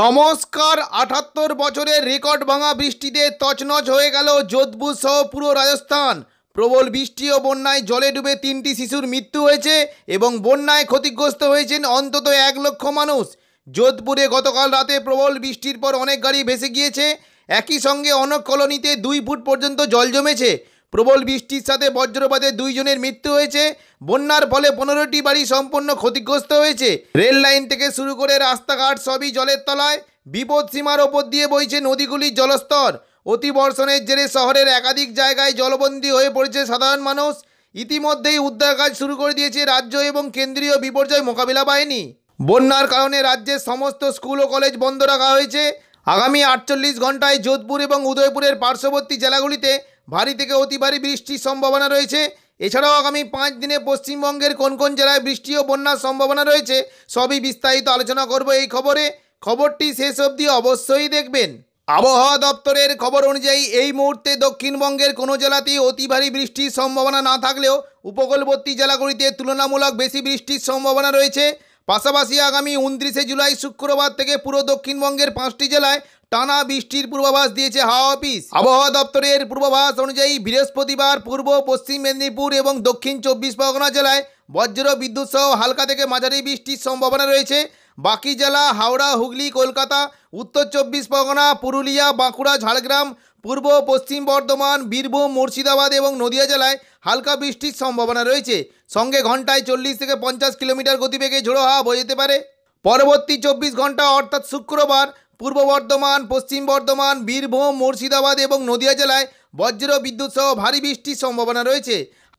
নমস্কার আটাত্তর বছরের রেকর্ড ভাঙা বৃষ্টিতে তছনছ হয়ে গেল যোধপুর সহ পুরো রাজস্থান প্রবল বৃষ্টি ও বন্যায় জলে ডুবে তিনটি শিশুর মৃত্যু হয়েছে এবং বন্যায় ক্ষতিগ্রস্ত হয়েছেন অন্তত এক লক্ষ মানুষ যোধপুরে গতকাল রাতে প্রবল বৃষ্টির পর অনেক গাড়ি ভেসে গিয়েছে একই সঙ্গে অনেক কলোনিতে দুই ফুট পর্যন্ত জল জমেছে প্রবল বৃষ্টির সাথে বজ্রপাতে দুইজনের মৃত্যু হয়েছে বন্যার ফলে পনেরোটি বাড়ি সম্পূর্ণ ক্ষতিগ্রস্ত হয়েছে রেল লাইন থেকে শুরু করে রাস্তাঘাট সবই জলের তলায় বিপদ সীমার ওপর দিয়ে বইছে নদীগুলির জলস্তর অতিবর্ষণের জেরে শহরের একাধিক জায়গায় জলবন্দী হয়ে পড়েছে সাধারণ মানুষ ইতিমধ্যেই উদ্ধার কাজ শুরু করে দিয়েছে রাজ্য এবং কেন্দ্রীয় বিপর্যয় মোকাবিলা বাহিনী বন্যার কারণে রাজ্যের সমস্ত স্কুল ও কলেজ বন্ধ রাখা হয়েছে আগামী আটচল্লিশ ঘন্টায় যোধপুর এবং উদয়পুরের পার্শ্ববর্তী জেলাগুলিতে ভারী থেকে অতি ভারী বৃষ্টির সম্ভাবনা রয়েছে এছাড়াও আগামী পাঁচ দিনে পশ্চিমবঙ্গের কোন কোন জেলায় বৃষ্টি ও বন্যার সম্ভাবনা রয়েছে সবই বিস্তারিত আলোচনা করব এই খবরে খবরটি শেষ অবধি অবশ্যই দেখবেন আবহাওয়া দপ্তরের খবর অনুযায়ী এই মুহূর্তে দক্ষিণবঙ্গের কোনো জেলাতেই অতি ভারী বৃষ্টির সম্ভাবনা না থাকলেও উপকূলবর্তী জেলাগুলিতে তুলনামূলক বেশি বৃষ্টির সম্ভাবনা রয়েছে পাশাপাশি আগামী উনত্রিশে জুলাই শুক্রবার থেকে পুরো দক্ষিণবঙ্গের পাঁচটি জেলায় টানা বৃষ্টির পূর্বাভাস দিয়েছে হাওয়া অফিস আবহাওয়া দপ্তরের পূর্বাভাস অনুযায়ী বৃহস্পতিবার পূর্ব পশ্চিম মেদিনীপুর এবং দক্ষিণ চব্বিশ পরগনা জেলায় বজ্র বিদ্যুৎ সহ হালকা থেকে মাঝারি বৃষ্টির সম্ভাবনা রয়েছে বাকি জেলা হাওড়া হুগলি কলকাতা উত্তর চব্বিশ পরগনা পুরুলিয়া বাঁকুড়া ঝাড়গ্রাম পূর্ব পশ্চিম বর্ধমান বীরভূম মুর্শিদাবাদ এবং নদিয়া জেলায় হালকা বৃষ্টির সম্ভাবনা রয়েছে সঙ্গে ঘন্টায় চল্লিশ থেকে পঞ্চাশ কিলোমিটার গতিবেগে ঝোড়ো হাওয়া বয়ে যেতে পারে পরবর্তী চব্বিশ ঘন্টা অর্থাৎ শুক্রবার পূর্ব বর্ধমান পশ্চিম বর্ধমান বীরভূম মুর্শিদাবাদ এবং নদিয়া জেলায় বজ্র বিদ্যুৎ সহ ভারী বৃষ্টির সম্ভাবনা রয়েছে